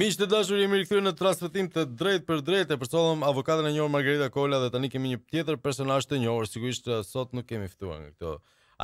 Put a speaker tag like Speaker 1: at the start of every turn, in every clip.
Speaker 1: Miqë të dashur, jemi rikthyer në transmetim të drejt për drejt e përsollëm avokatën e njohur Margarita Kola dhe tani kemi një tjetër personazh të njohur. Sigurisht uh, sot nuk kemi ftuar nga këto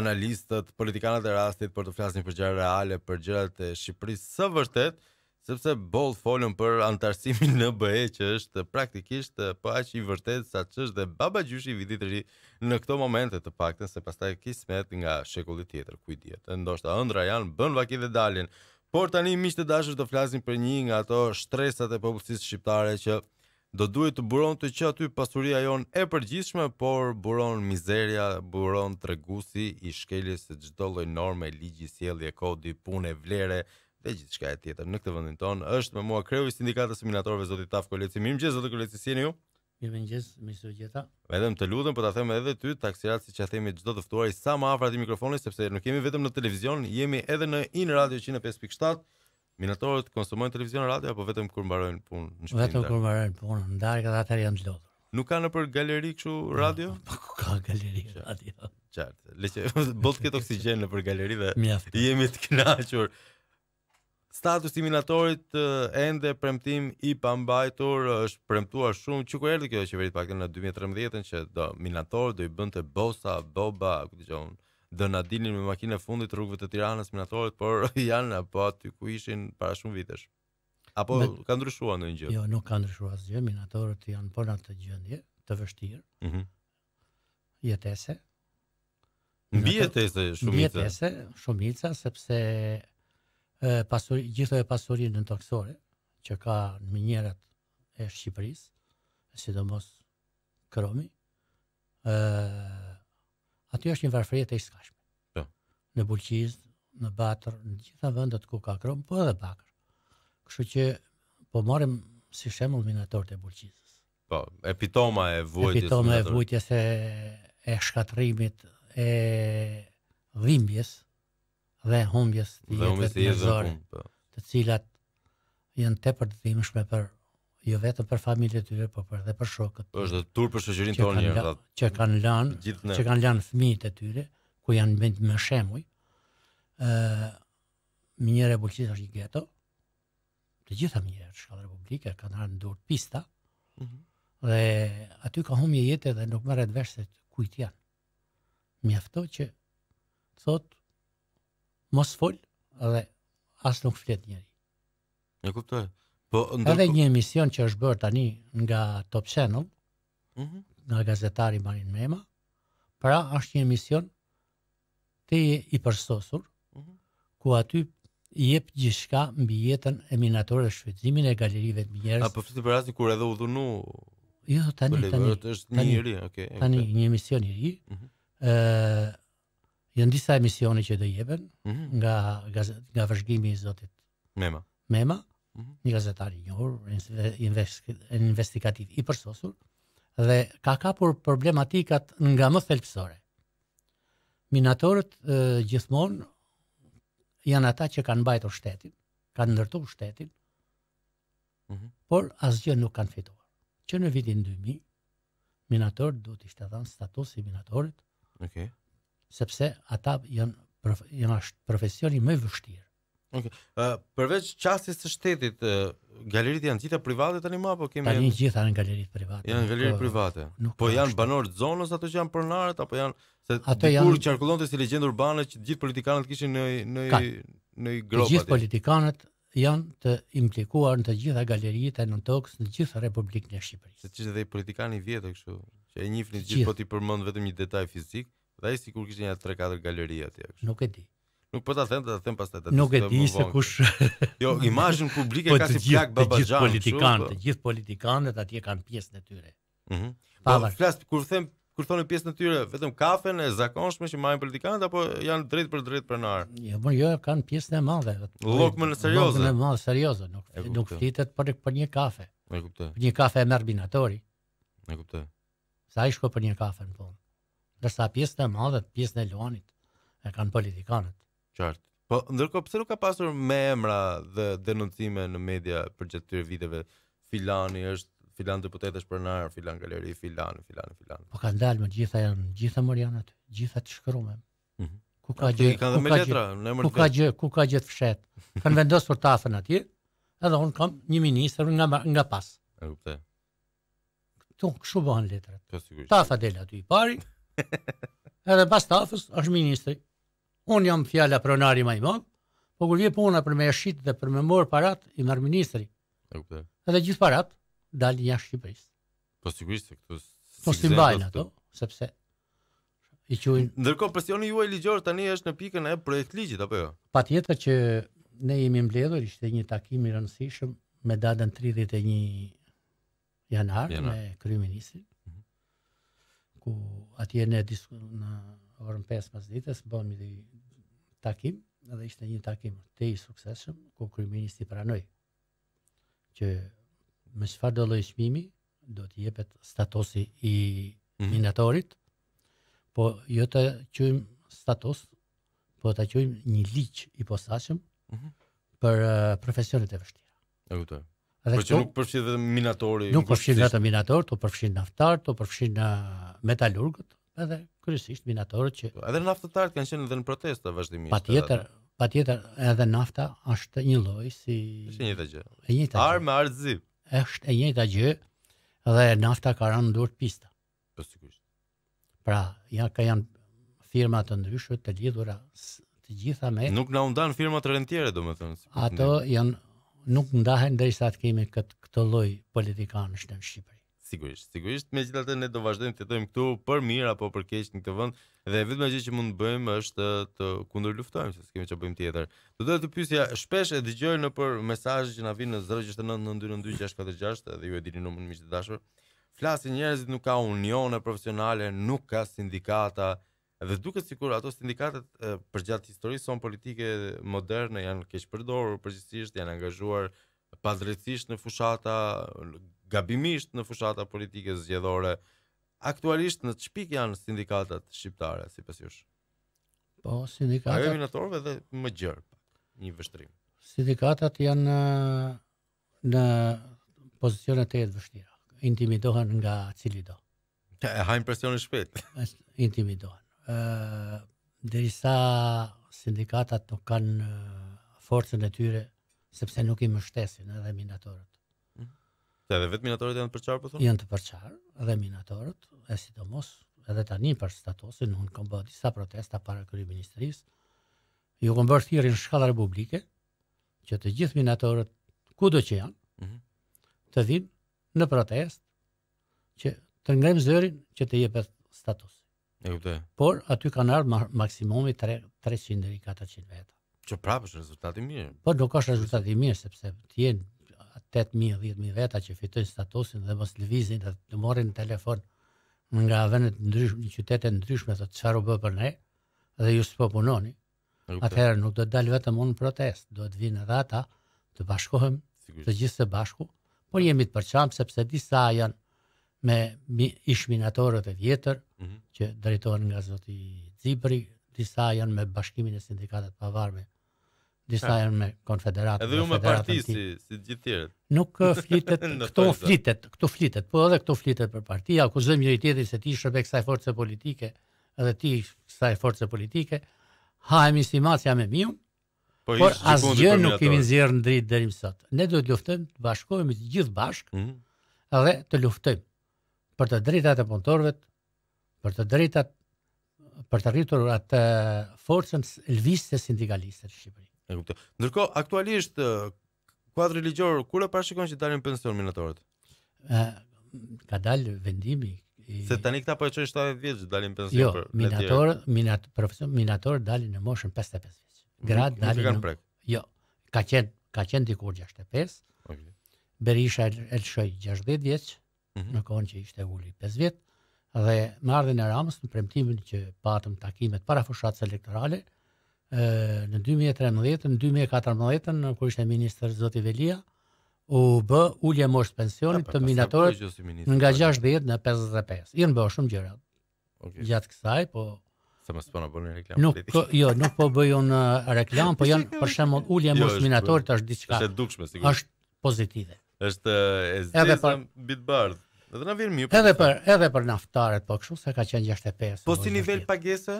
Speaker 1: analistët, politikanët e rastit për të flasin për gjëra reale, për gjërat e Shqipërisë së vërtet, sepse boll folën për antarësimin në BE që është praktikisht uh, për po aq i vërtet sa ç'është dhe baba gjyshi i vitit rri në këto momente të paktën se pastaj kismet nga shekulli tjetër, ku i Ndoshta ëndra janë bën vaki dhe dalin. Por tani miqtë të dashur të flasim për një nga ato shtresat e popullsisë shqiptare që do duhet të buron të që aty pasuria jon e përgjithshme, por buron mizeria, buron tregusi i shkeljes së çdo lloj norme, ligji, sjellje, kodi, pune, vlere dhe gjithçka e tjetër në këtë vendin ton. Është me mua kreu i sindikatës seminatorëve zoti Taf Koleci. Mirëmëngjes zoti Koleci, ju?
Speaker 2: Mirë më njës, mirë gjitha.
Speaker 1: më të ludhëm, për po të them edhe ty, taksirat si që a themi gjithë do të ftuar i sa më afra ati mikrofonit, sepse nuk jemi vetëm në televizion, jemi edhe në in radio 105.7, Minatorët konsumojnë televizion radio apo vetëm kur mbarojnë punë në
Speaker 2: shpinë? Vetëm kur mbarojnë punë, ndarë këtë atër janë të lodhë.
Speaker 1: Nuk ka në për galeri këshu radio? Pa, po ku ka galeri radio? Qartë, leqe, bëllë të këtë oksigen në për galeri dhe jemi të kënaqur. Statusi i minatorit ende premtim i pambajtur është premtuar shumë që ku erdhi kjo qeveri të paktën në 2013-ën që do minator do i bënte bosa boba, ku i thëgjau, do na dilnin me makinë fundit rrugëve të Tiranës minatorët, por janë apo aty ku ishin para shumë vitesh. Apo ka ndryshuar ndonjë gjë? Jo,
Speaker 2: nuk ka ndryshuar asgjë, minatorët janë po në atë gjendje të vështirë. Mhm. Jetese. Mbi jetese, shumica. Jetese, shumica sepse pasuri, gjithë e pasurinë në që ka në minjerat e Shqipërisë, sidomos kromi, e, aty është një varfrije të iskashme. Po. Në Bulqiz, në Batër, në gjitha vendet ku ka krom, po edhe Bakër. Kështu që po marrim si shembull minatorët e Bulqizës. Po, epitoma e vujtjes. Epitoma e vujtjes e, e shkatrimit, e dhimbjes, dhe humbjes të jetëve të jetë po. të cilat jenë te për të timshme për jo vetë për familje të tyre, por dhe për shokët. Po,
Speaker 1: është tur për shoqërinë tonë Që kanë lënë, që kanë
Speaker 2: lënë fëmijët e tyre, ku janë bëndë më shemuj. ë Minjera e policisë është një geto, Të gjitha minjera të shkallës publike kanë ardhur në pista. Ëh. Mm -hmm. Dhe aty ka humbje jetë dhe nuk merret vesh se kujt janë. Mjafto që thotë mos fol dhe as nuk flet njëri. E kuptoj. Po ndërkohë edhe një emision që është bërë tani nga Top Channel, mm -hmm. nga gazetari Marin Mema, pra është një emision te i përsosur, mm -hmm. ku aty i jep gjithçka mbi jetën e minatorëve shfrytëzimin e galerive të njerëzve.
Speaker 1: Po fitë për rasti kur edhe u dhunu? Jo, tani, tani, tani, tani, tani, tani, tani, tani, tani, tani, tani, tani,
Speaker 2: tani, tani, tani, tani, janë disa emisione që do jepen mhm. nga nga vëzhgimi i zotit. Mema. Mema, mhm. një gazetari i njohur, investigativ i përsosur dhe ka kapur problematikat nga më thelpsore. Minatorët gjithmonë janë ata që kanë mbajtur shtetin, kanë ndërtuar shtetin. Ëh. Mhm. Por asgjë nuk kanë fituar. Që në vitin 2000 minatorët do të ishte statusi minatorët. Okej sepse ata janë prof, janë profesioni më vështirë.
Speaker 1: Okay. Uh, përveç qasjes së shtetit, uh, galeritë janë gjitha private
Speaker 2: tani më apo kemi Tani gjitha janë galeri private. Janë po, galeri private. po janë
Speaker 1: banorë të zonës ato që janë pronarët apo janë se ato janë kur qarkullonte si legjendë urbane që të gjithë politikanët kishin në në ka, në grop. Të gjithë
Speaker 2: politikanët janë të implikuar në të gjitha galeritë në Tokës, në gjithë Republikën e Shqipërisë.
Speaker 1: Se çishte dhe politikani vjetë kështu, që e njihni gjithë, po ti përmend vetëm një detaj fizik, ai sikur kishte një 3-4 galeri atje. Nuk e di. Nuk po ta them, ta them pastaj atë. Nuk e di se kush. jo, imazhin publik e po ka si plak babaxhan. Të gjithë politikanët, po.
Speaker 2: të gjithë politikanët atje kanë pjesën e tyre. Mhm. Po
Speaker 1: flas kur them kur thonë pjesën e tyre, vetëm kafen e zakonshme që marrin politikanët apo janë drejt për drejt pronar?
Speaker 2: Jo, po jo, kanë pjesën e madhe. Llok më serioze. Llok më në madhe serioze, nuk nuk fitet për për një kafe. E kuptoj. Një kafe e merr binatori. E kuptoj. Sa ai shko për një kafe po. Dresa pjesën e madhe të pjesën e Luanit e kanë politikanët.
Speaker 1: Qartë. Po ndërkohë pse nuk ka pasur me emra dhe denoncime në media për gjithë këtyre viteve, filani është filan deputet është pronar, filan galeri, filan, filan, filan.
Speaker 2: Po kanë dalë me gjitha janë, gjitha të gjitha janë, gjithë Marianat, të gjitha të shkruan. Mhm. Ku ka gjë? Ka letra, në emër Ku ka gjë? Ku ka gjë të fshet? Kan vendosur tafën atje, edhe un kam një ministër nga nga pas. E kuptoj. Ktu kush bën letrat?
Speaker 1: Po sigurisht. Tafa del aty i
Speaker 2: pari. edhe pas tafës është ministri. Unë jam fjalla pronari ma i mëmë, po kur vje puna për me shqitë dhe për me morë parat, i marë ministri. Okay. Edhe gjithë parat, dalë një Shqipërisë.
Speaker 1: Po sigurisht se këtu... Po si mbajnë ato,
Speaker 2: sepse i qujnë...
Speaker 1: Ndërko, presioni juaj ligjor tani është në pikën e të ligjit, apo jo?
Speaker 2: Pa tjetër që ne jemi mbledhur, ishte një takim i rëndësishëm me datën 31 janar, janar. me kryu ku atje ne disku në orën 5 pas ditës bën një takim, edhe ishte një takim te i suksesshëm ku kryeministri pranoi që me çfarë do lojshmimi, çmimi do të jepet statusi i mhm. minatorit, mm -hmm. po jo të qëjmë status, po ta qëjmë një liqë i posaçëm mm -hmm. për eh, profesionet e vështira. E kuptoj. Dhe që nuk
Speaker 1: përfshin vetëm minatorë. Nuk përfshin vetëm
Speaker 2: minatorë, to përfshin naftar, to përfshin na uh, metalurgët, edhe kryesisht minatorët që
Speaker 1: edhe naftëtarët kanë qenë edhe në protestë vazhdimisht. Patjetër,
Speaker 2: patjetër edhe nafta është një lloj si është e njëjta gjë.
Speaker 1: E njëjta. Ar me arzi.
Speaker 2: Është e njëjta gjë, edhe nafta ka rënë dur të pista. Për po, sigurisht. Pra, ja ka janë firma të ndryshme të lidhura të gjitha me Nuk
Speaker 1: na undan firma të rendiere domethënë.
Speaker 2: Ato janë nuk ndahen dhe i sa të kemi këtë këtë loj politikanështë në, Shqipëri.
Speaker 1: Sigurisht, sigurisht, me gjithë atë ne do vazhdojmë të të këtu për mira apo për keqë në këtë vënd, dhe vetë me gjithë që mund të bëjmë është të kundur luftojmë, që s'kemi kemi që bëjmë tjetër. Të do të pysja, shpesh e digjojnë në për mesajë që na vinë në 0699246, edhe ju e dini nëmën në miqë të dashër, flasin njerëzit nuk ka unione profesionale, nuk ka sindikata, Dhe duket sikur ato sindikatet përgjatë historisë son politike moderne janë keq përdorur përgjithsisht, janë angazhuar padrejtisht në fushata gabimisht në fushata politike zgjedhore. Aktualisht në çpik janë sindikatat shqiptare sipas jush?
Speaker 2: Po, sindikatat. Ajo minatorve dhe
Speaker 1: më gjerë, një vështrim.
Speaker 2: Sindikatat janë në pozicionet e vështira, intimidohen nga cili do.
Speaker 1: Ha hajnë presionin shpejt.
Speaker 2: intimidohen dhe i sa sindikatat nuk kanë forcën e tyre, sepse nuk i mështesin edhe minatorët. Se mm-hmm.
Speaker 1: edhe vetë minatorët janë të përqarë, po thonë? Janë të përqarë,
Speaker 2: edhe minatorët, e si mos, edhe tani për statusin, nuk në kom bërë disa protesta para kërëj ministris, ju kom bërë thirë në shkallë republike, që të gjithë minatorët, ku do që janë, mm-hmm. të vinë në protest, që të ngremë zërin që të jepet status. E kuptoj. Por aty kanë ardhur ma maksimumi 300 deri 400 veta. Që
Speaker 1: prapë është rezultati mirë.
Speaker 2: Po nuk është rezultati mirë sepse të jenë 8000 10000 veta që fitojnë statusin dhe mos lëvizin dhe të morin telefon nga vende të ndryshme, në qytete të ndryshme, thotë çfarë u bë për ne dhe ju s'po punoni. Atëherë nuk do të dal vetëm unë protest, do të vinë edhe ata të bashkohem të gjithë së bashku, por jemi të përçam sepse disa janë me ishminatorët e vjetër, mm -hmm. që drejtohen nga zoti Zipri, disa janë me bashkimin e sindikatet pavarme, disa janë me konfederatën. Edhe ju me partisi, si,
Speaker 1: si gjithë tjerët. Nuk flitet, këto
Speaker 2: flitet, këto flitet, po edhe këto flitet për partia, akuzëm një i se ti shërbe kësaj forcë politike, edhe ti kësaj forcë politike, ha e misimacja me miun, Po Por asgjë nuk kemi nëzirë në dritë deri më sot. Ne do të luftojmë, të bashkohemi të gjithë bashkë mm -hmm. dhe të luftojmë për të drejtat e punëtorëve, për të drejtat për të rritur atë forcën lëvizëse sindikaliste në Shqipëri.
Speaker 1: E kuptoj. Ndërkohë aktualisht kuadri ligjor kur e parashikon që dalin pensionet minatorët?
Speaker 2: Ë ka dalë vendimi i
Speaker 1: Se tani këta po çojnë 70 vjeç dalin
Speaker 2: pension jo, për minator, minat, profesion, minator dalin në moshën 55 vjeç. Grad dalin. Në... Jo. Ka qen ka qen dikur 65. Okay. Berisha e lëshoj 60 vjeç. Mhm. në kohën që ishte uli 5 vjetë, dhe më ardhen e Ramës në premtimin që patëm takimet para fushatës elektorale, në 2013-2014, në kur ishte minister Zoti Velia, u bë uli po. e pensionit të minatorit nga 6 vjetë në 55. I në bëhë shumë gjërë,
Speaker 1: gjatë kësaj, po... po nuk, po,
Speaker 2: jo, nuk po bëj unë reklam, po janë për shembull ulja e jo, moshminatorit po. është diçka. Është dukshme sigurisht.
Speaker 1: Është pozitive është e zgjidhur. Edhe për Edhe na vjen mirë.
Speaker 2: Po edhe për edhe për naftaret, po kështu se ka qenë 65. Po si nivel
Speaker 1: pagese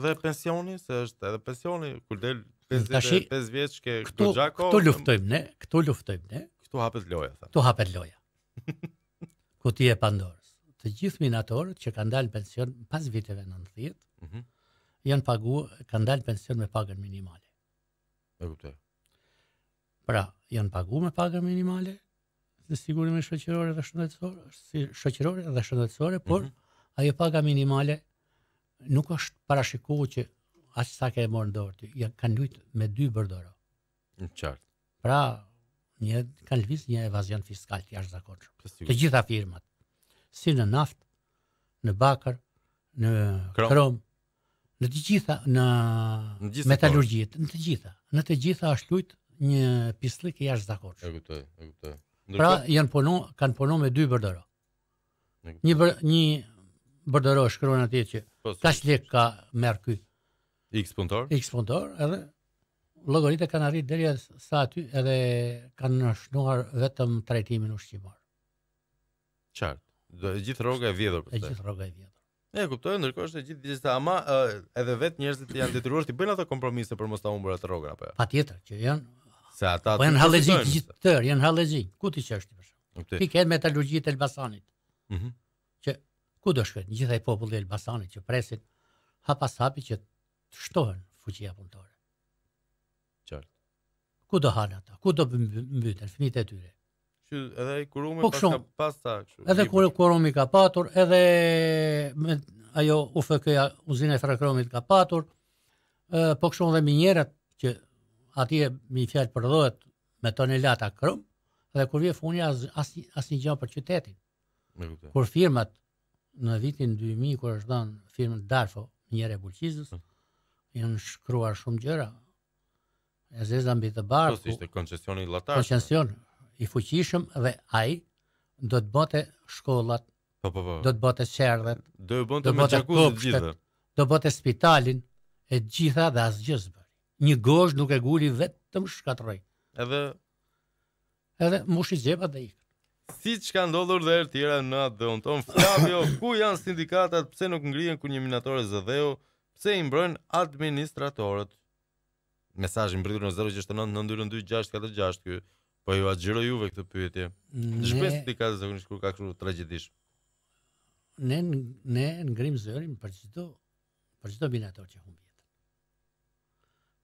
Speaker 1: dhe pensioni, se është edhe pensioni kur del 55 vjeç ke këto Gojako. Këtu luftojmë ne, këtu luftojmë ne.
Speaker 2: Këtu hapet loja, thënë. Këtu hapet loja. Ku ti e pandorës. Të gjithë minatorët që kanë dalë pension pas viteve 90, mm -hmm. janë pagu, kanë dalë pension me pagën minimale. E kuptoj. Pra, janë pagu me pagën minimale, në sigurimi shoqërore dhe shëndetësore, si shoqërore dhe shëndetësore, mhm. por mm -hmm. ajo paga minimale nuk është parashikuar që as sa ke marrë dorë ti, ja kanë luajt me dy bërdorë. Në qartë. Pra, një kanë lëviz një evazion fiskal të jashtëzakonshëm. Të gjitha firmat, si në naftë, në bakër, në krom, krom në të gjitha në, në gjitha metalurgjit, në të gjitha. Në të gjitha është luajt një pislik i
Speaker 1: jashtëzakonshëm. E kuptoj, e kuptoj. Pra,
Speaker 2: janë punu, kanë punon me dy bërdëro. Një, bër, një bërdëro shkruan atje që po, ka lek ka merr kuj. X punëtor? X punëtor, edhe llogaritë kanë arritë deri sa aty edhe kanë shnuar vetëm trajtimin ushqimor.
Speaker 1: Qartë. Do e gjithë rroga e vjedhur. E gjithë rroga e vjedhur. E kuptoj, ndërkohë është e gjithë gjithë ama edhe vetë njerëzit janë detyruar të bëjnë ato kompromise për mos ta humbur atë rrogën apo jo.
Speaker 2: Patjetër që janë Se ata po janë hallëzi të gjithë tërë, janë hallëzi. Ku ti çesh ti për shkak? Ti ke metalurgji të Elbasanit. Mhm. Mm që ku do shkojnë gjithë ai populli i Elbasanit që presin hap hapi që të shtohen fuqia punëtore. Qartë. Ku do hanë ata? Ku do mbyten fëmijët e tyre?
Speaker 1: Që edhe ai kurumi po pas pasta kështu. Edhe kur
Speaker 2: kurumi ka patur, edhe me ajo UFK-ja, uzina e Frakromit ka patur, ë po kështu edhe minjerat që atje mi fjalë përdohet me tonelata krëm, dhe kur vje funja as, një gjo për qytetin. Okay. Kur firmat në vitin 2000, kur është dhënë firmën Darfo, njëre Bulqizës, i mm. janë shkruar shumë gjëra, e zezë mbi të barë, Kështë ishte
Speaker 1: koncesioni latarë? Koncesion
Speaker 2: i fuqishëm dhe ajë, do të bote shkollat, pa, po, pa, po, pa. Po. do të bote qerdhet, do të bote, bote do të bote spitalin, e gjitha dhe asë gjëzbë një gozh nuk e guli vetëm shkatroj. Edhe edhe mushi i xhepa dhe ik.
Speaker 1: Si që ka ndodhur dhe e tjera në atë dhe unë tonë, Flavio, ku janë sindikatat, pse nuk ngrien ku një minatore zë dheu, pse i mbrojnë administratorët? Mesajë në brydur në 069 në ndyrën 2646 kjo, po ju atë juve këtë pyetje. Ne... t'i ka zë kënë ka kërë tragedish?
Speaker 2: Ne, ne ngrim zërin për qëto, për qëto minatorë që humë.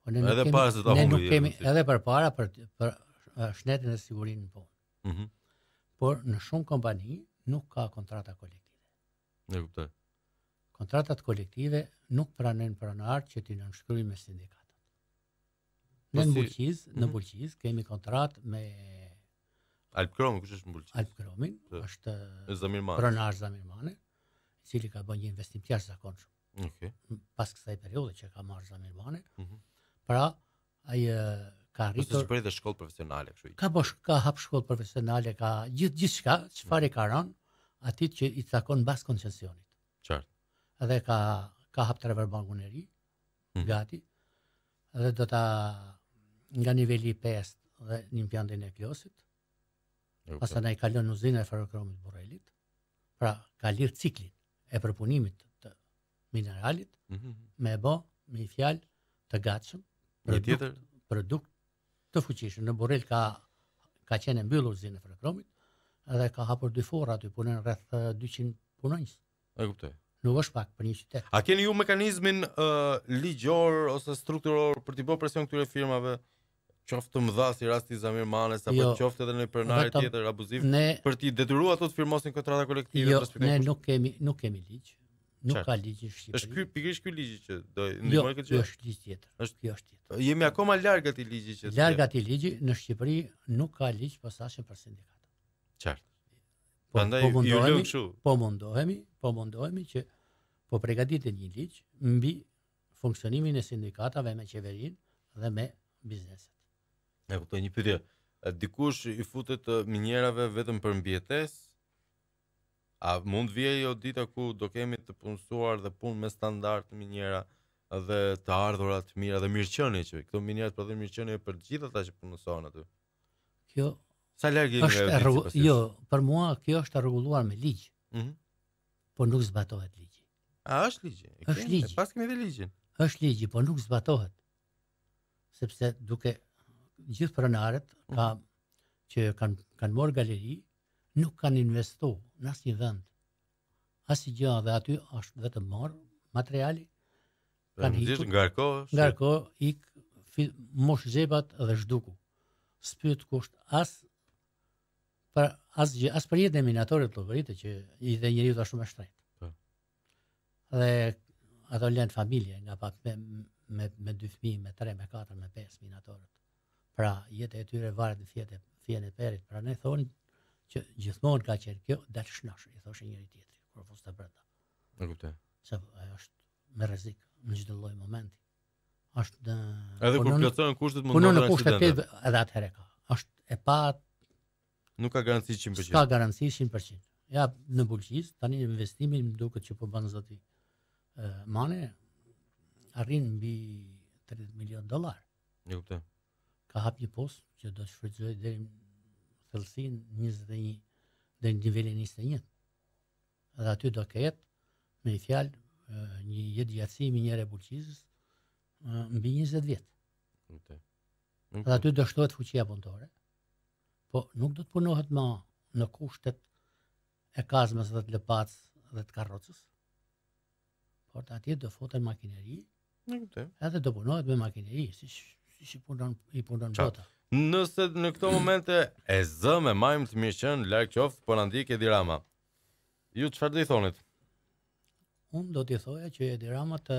Speaker 2: Po ne edhe para se ta humbi. Ne nuk kemi edhe për para për për shnetin e sigurinë punë. Mhm. Por në shumë kompani nuk ka kontrata kolektive. Ne kuptoj. Kontratat kolektive nuk pranojnë pronar që ti në me sindikat. Në Bulqiz, në mhm. Bulqiz kemi kontrat me
Speaker 1: Alpkrom, kush është në Bulqiz? Alpkrom, është Zamir Pronar Zamir
Speaker 2: Mane, i cili ka bënë një investim të jashtëzakonshëm. Okej. Okay. Pas kësaj periudhe që ka marrë Zamir Mani, Pra, ai ka rritur. Po si shkollë profesionale kështu. Ka bosh, ka hap shkollë profesionale, ka gjithë gjithçka, çfarë mm. ka rënë, atit që i takon mbas koncesionit. Qartë. Edhe ka ka hap Trevor Bankun e ri. Mm. Gati. Edhe do ta nga niveli 5 dhe një fundin e Klosit. Okay. Pastaj i kalon në uzinën e farokromit burrelit, Pra, ka lirë ciklit e përpunimit të mineralit mm -hmm. me bo, me i fjalë, të gatshëm, produkt, tjetër produkt të fuqishëm. Në Borel ka ka qenë mbyllur zinë Frekromit dhe ka hapur dy forra aty punën rreth 200 punonjës. E kuptoj. Nuk është pak për një qytet.
Speaker 1: A keni ju mekanizmin uh, ligjor ose strukturor për të bërë presion këtyre firmave? qoftë të mëdha si rasti i Zamir Manes apo jo, qoftë edhe në pronari tjetër abuziv ne, për ti detyruar ato të firmosin kontrata kolektive jo, Jo, ne
Speaker 2: nuk kemi nuk kemi ligj. Nuk ka ligj në Shqipëri.
Speaker 1: Është ky pikërisht ky ligj që do jo, ndihmoj këtë Jo, është ligj tjetër. Është kjo është tjetër. Jemi akoma larg atij ligji që Larg
Speaker 2: atij ligji në Shqipëri nuk ka ligj posaçëm për sindikatet.
Speaker 1: Qartë. Po, po ju
Speaker 2: po mundohemi, po mundohemi, po mundohemi që po përgatitet një ligj mbi funksionimin e sindikatave me qeverinë dhe me bizneset.
Speaker 1: Ne kuptoj një pyetje. Dikush i futet minjerave vetëm për mbijetesë, A mund vje jo dita ku do kemi të punësuar dhe punë me standartë minjera dhe të ardhurat të mira dhe mirëqëni që këto minjera të prodhin mirëqëni për gjitha ta që punësohen aty?
Speaker 2: Kjo... Sa lërgjit nga e rrug... Jo, për mua kjo është rregulluar me ligjë. Mm -hmm. Po nuk zbatohet ligjë.
Speaker 1: A, është ligjë? është ligjë. Pas
Speaker 2: kemi dhe ligjë? është ligjë, po nuk zbatohet. Sepse duke gjithë prënaret mhm. ka, mm -hmm. që kanë kan morë galeri, mm -hmm nuk kanë investu në asë një vend, asë i gjahë dhe aty është vetëm marë materiali, kanë hitur, nga ko, nga ko, i mosh zhebat dhe shduku. Së për të kusht, asë për, gjë, as për jetë në minatorit të vëritë, që i dhe njëri u të shumë e shtrejt. Po. Dhe ato lënë familje, nga pak me, me, me dy me tre, me katër, me pes minatorit. Pra, jetë e tyre varet në fjetë e fjene perit. Pra, ne thonë, që gjithmonë ka qenë kjo dal shnosh, i thoshë njëri tjetrit kur fus ta brenda. E kuptoj. Sa ajo është me rrezik në çdo lloj momenti. Është dhe... edhe kur plotësohen kushtet mund të ndodhë aksidente. Po edhe atëherë ka. Është e pa
Speaker 1: nuk ka garanci 100%. Ka
Speaker 2: garanci 100%. Ja në bulqis tani investimi më duket që po bën zoti Mane arrin mbi 30 milion dollar. E kuptoj. Ka hap një post që do të shfrytëzoj deri thellësi 21 dhe në nivelin 21. Dhe aty do ketë me i fjalë një jetë gjatësimi një repulqizës mbi 20 vjetë. Dhe aty do shtohet fuqia punëtore, po nuk do të punohet ma në kushtet e kazmës dhe të lëpac dhe të karrocës, por të do foten makineri, okay. edhe do punohet me makineri, si, si, punon, i punon Qa? bota.
Speaker 1: Nëse në këto momente e zë me majmë të mirë qënë, lakë qoftë, për andik e dirama. Ju të shfarë i thonit?
Speaker 2: Unë do t'i thoja që e dirama të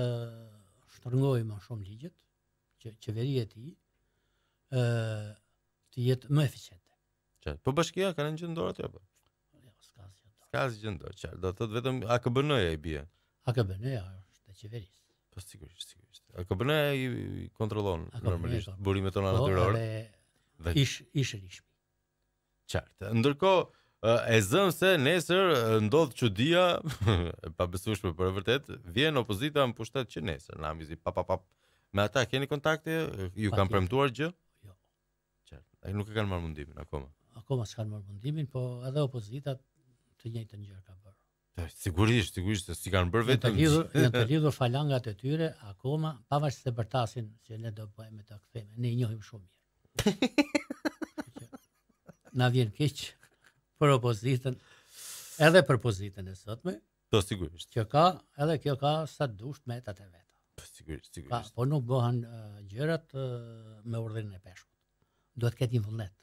Speaker 2: shtërngoj më shumë ligjet, që qeveri e ti, të jetë më eficiente.
Speaker 1: Qërë, për po bashkia, ka në një
Speaker 2: ndorë atë, apë? Ja, jo,
Speaker 1: s'ka zë gjithë ndorë. qërë, do të të vetëm AKBN-ja i bje.
Speaker 2: AKBN-ja është të qeverisë. Po, sigurisht, sigurisht.
Speaker 1: AKBN-ja i, i normalisht, burimet tona po, natyrorë dhe...
Speaker 2: ish ish rishmi. Qartë.
Speaker 1: Ndërkohë e zëm se nesër ndodh çudia, e pabesueshme për vërtet, vjen opozita në pushtet që nesër, na mizi pa pa pa. Me ata keni kontakte? Ju kanë premtuar gjë? Jo. Qartë. Ai nuk e kanë marrë mundimin akoma.
Speaker 2: Akoma s'kan marrë mundimin, po edhe opozita të njëjtën gjë ka bërë.
Speaker 1: Sigurisht, sigurisht se si kanë bërë vetëm. Janë të lidhur,
Speaker 2: lidhur falangat e tyre akoma, pavarësisht se bërtasin që ne do bëjmë ta kthejmë. Ne i njohim shumë na vjen keq për opozitën, edhe për opozitën e sotme. Po sigurisht. Kjo ka, edhe kjo ka sa dush me atë vetë. Po sigurisht, sigurisht. Pa, po nuk bëhen uh, gjërat uh, me urdhrin e peshkut. Duhet të ketë një vullnet.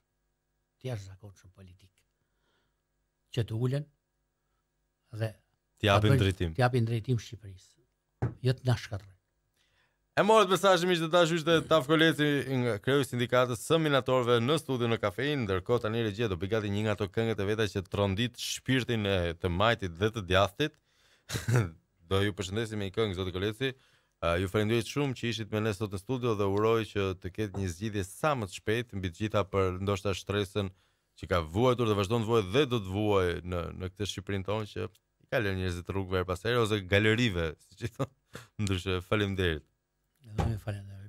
Speaker 2: Të jashtë politik. Që të ulen dhe të japin drejtim. Të japin drejtim Shqipërisë. Jo të na shkatërrojnë.
Speaker 1: E morët mesajë miqë ta tash e Taf Koleci nga kreju sindikatës së minatorve në studi në kafein, ndërko të një regjia do bigati një nga të këngët e veta që të rondit shpirtin e të majtit dhe të djathtit. do ju përshëndesim e i këngë, zotë Koleci. Uh, ju farindujet shumë që ishit me ne sot në studio dhe uroj që të ketë një zgjidhje sa më të shpejt mbi gjitha për ndoshta shtresën që ka vuajtur dhe vazhdon të vuajë dhe do të vuajë në në këtë Shqipërinë tonë që i lënë njerëzit rrugëve pas herë ose galerive, siç i thon. faleminderit.
Speaker 2: No me falla de